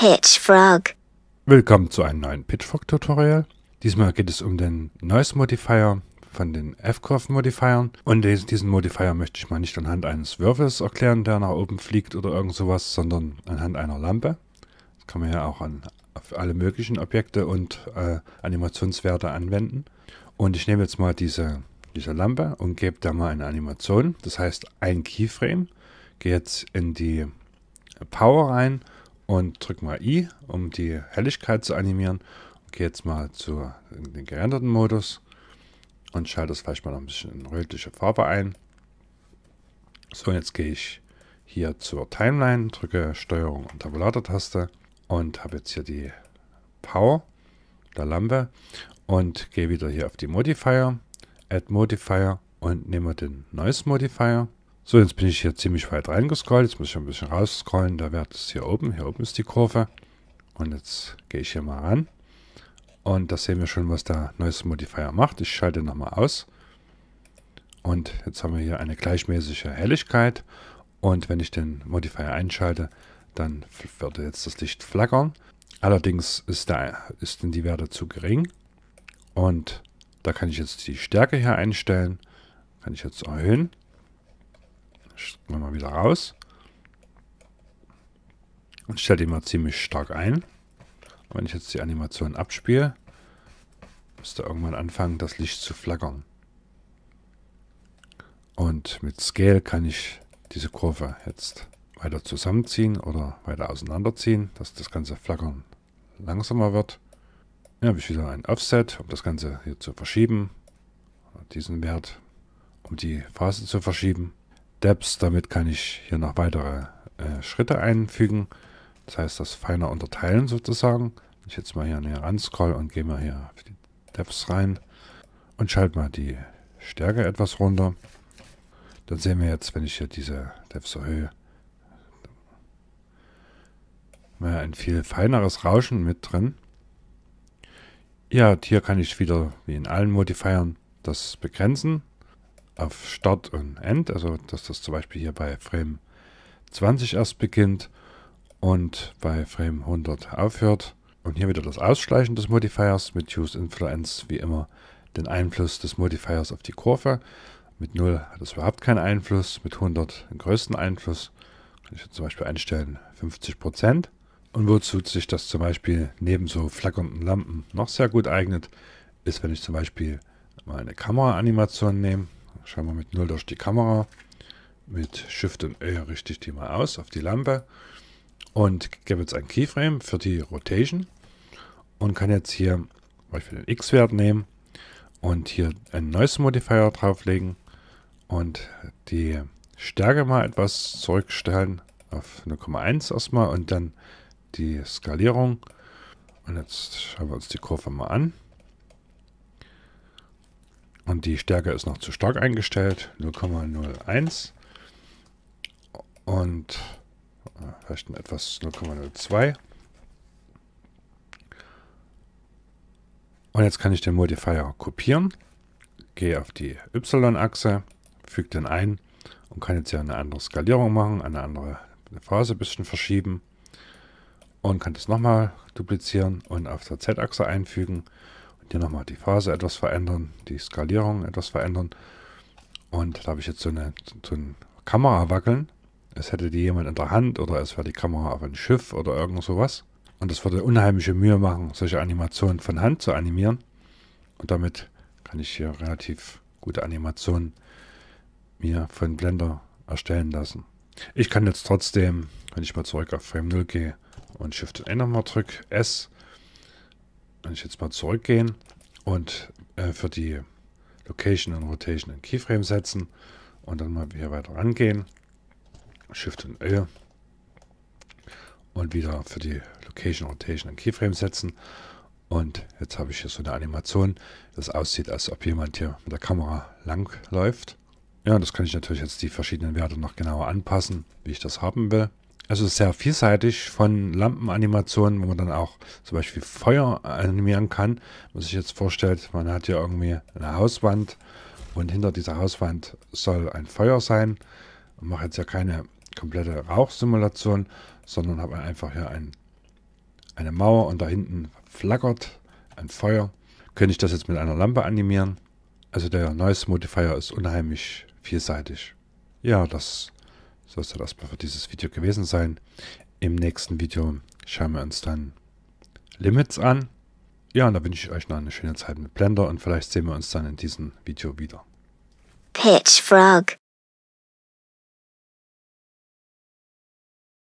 Pitchfrog. Willkommen zu einem neuen Pitchfrog-Tutorial. Diesmal geht es um den Noise Modifier von den F-Curve-Modifiern. Und diesen Modifier möchte ich mal nicht anhand eines Würfels erklären, der nach oben fliegt oder irgend sowas, sondern anhand einer Lampe. Das kann man ja auch an alle möglichen Objekte und äh, Animationswerte anwenden. Und ich nehme jetzt mal diese, diese Lampe und gebe da mal eine Animation. Das heißt ein Keyframe. Gehe jetzt in die Power rein und drück mal I, um die Helligkeit zu animieren. Gehe jetzt mal zu den gerenderten Modus und schalte das vielleicht mal noch ein bisschen in rötliche Farbe ein. So, jetzt gehe ich hier zur Timeline, drücke Steuerung und Tabulator-Taste und habe jetzt hier die Power der Lampe und gehe wieder hier auf die Modifier, Add Modifier und nehme den Noise Modifier so, jetzt bin ich hier ziemlich weit reingescrollt. Jetzt muss ich ein bisschen rausscrollen. Da wird es hier oben. Hier oben ist die Kurve. Und jetzt gehe ich hier mal ran. Und da sehen wir schon, was der neueste Modifier macht. Ich schalte nochmal aus. Und jetzt haben wir hier eine gleichmäßige Helligkeit. Und wenn ich den Modifier einschalte, dann würde jetzt das Licht flackern. Allerdings ist, der, ist denn die Werte zu gering. Und da kann ich jetzt die Stärke hier einstellen. Kann ich jetzt erhöhen. Schicken wir mal wieder raus. Und stelle den mal ziemlich stark ein. Und wenn ich jetzt die Animation abspiele, müsste irgendwann anfangen, das Licht zu flackern. Und mit Scale kann ich diese Kurve jetzt weiter zusammenziehen oder weiter auseinanderziehen, dass das ganze Flackern langsamer wird. Hier habe ich wieder ein Offset, um das Ganze hier zu verschieben. Diesen Wert, um die Phase zu verschieben. Depths. Damit kann ich hier noch weitere äh, Schritte einfügen. Das heißt, das feiner unterteilen sozusagen. Ich jetzt mal hier näher ranscroll und gehe mal hier auf die Depths rein und schalte mal die Stärke etwas runter. Dann sehen wir jetzt, wenn ich hier diese Depths erhöhe, ein viel feineres Rauschen mit drin. Ja, hier kann ich wieder, wie in allen Modifiern, das begrenzen auf Start und End, also dass das zum Beispiel hier bei Frame 20 erst beginnt und bei Frame 100 aufhört. Und hier wieder das Ausschleichen des Modifiers mit Use Influence wie immer den Einfluss des Modifiers auf die Kurve. Mit 0 hat es überhaupt keinen Einfluss, mit 100 den größten Einfluss. Kann ich jetzt zum Beispiel einstellen 50%. Und wozu sich das zum Beispiel neben so flackernden Lampen noch sehr gut eignet, ist, wenn ich zum Beispiel mal eine Kameraanimation nehme, scheinbar mit 0 durch die Kamera. Mit Shift und L e richte ich die mal aus auf die Lampe und gebe jetzt ein Keyframe für die Rotation und kann jetzt hier, weil den X-Wert nehmen und hier einen Noise Modifier drauflegen und die Stärke mal etwas zurückstellen auf 0,1 erstmal und dann die Skalierung. Und jetzt schauen wir uns die Kurve mal an. Und die Stärke ist noch zu stark eingestellt. 0,01. Und äh, vielleicht etwas 0,02. Und jetzt kann ich den Modifier kopieren. Gehe auf die Y-Achse, füge den ein und kann jetzt hier eine andere Skalierung machen, eine andere Phase ein bisschen verschieben und kann das nochmal duplizieren und auf der Z-Achse einfügen hier nochmal die Phase etwas verändern, die Skalierung etwas verändern. Und da habe ich jetzt so eine, so eine Kamera wackeln. Es hätte die jemand in der Hand oder es wäre die Kamera auf ein Schiff oder irgend sowas. Und das würde unheimliche Mühe machen, solche Animationen von Hand zu animieren. Und damit kann ich hier relativ gute Animationen mir von Blender erstellen lassen. Ich kann jetzt trotzdem, wenn ich mal zurück auf Frame 0 gehe und Shift N nochmal drücke, S, wenn ich jetzt mal zurückgehen und äh, für die Location und Rotation in Keyframe setzen und dann mal hier weiter rangehen. Shift und L und wieder für die Location Rotation und Keyframe setzen. Und jetzt habe ich hier so eine Animation, das aussieht, als ob jemand hier mit der Kamera lang läuft. Ja, das kann ich natürlich jetzt die verschiedenen Werte noch genauer anpassen, wie ich das haben will. Also sehr vielseitig von Lampenanimationen, wo man dann auch zum Beispiel Feuer animieren kann. Was sich jetzt vorstellt, man hat hier irgendwie eine Hauswand und hinter dieser Hauswand soll ein Feuer sein. Ich mache jetzt ja keine komplette Rauchsimulation, sondern habe einfach hier ein, eine Mauer und da hinten flackert ein Feuer. Könnte ich das jetzt mit einer Lampe animieren? Also der Noise Modifier ist unheimlich vielseitig. Ja, das soll es dann erstmal für dieses Video gewesen sein. Im nächsten Video schauen wir uns dann Limits an. Ja, und da wünsche ich euch noch eine schöne Zeit mit Blender und vielleicht sehen wir uns dann in diesem Video wieder. Pitch Frog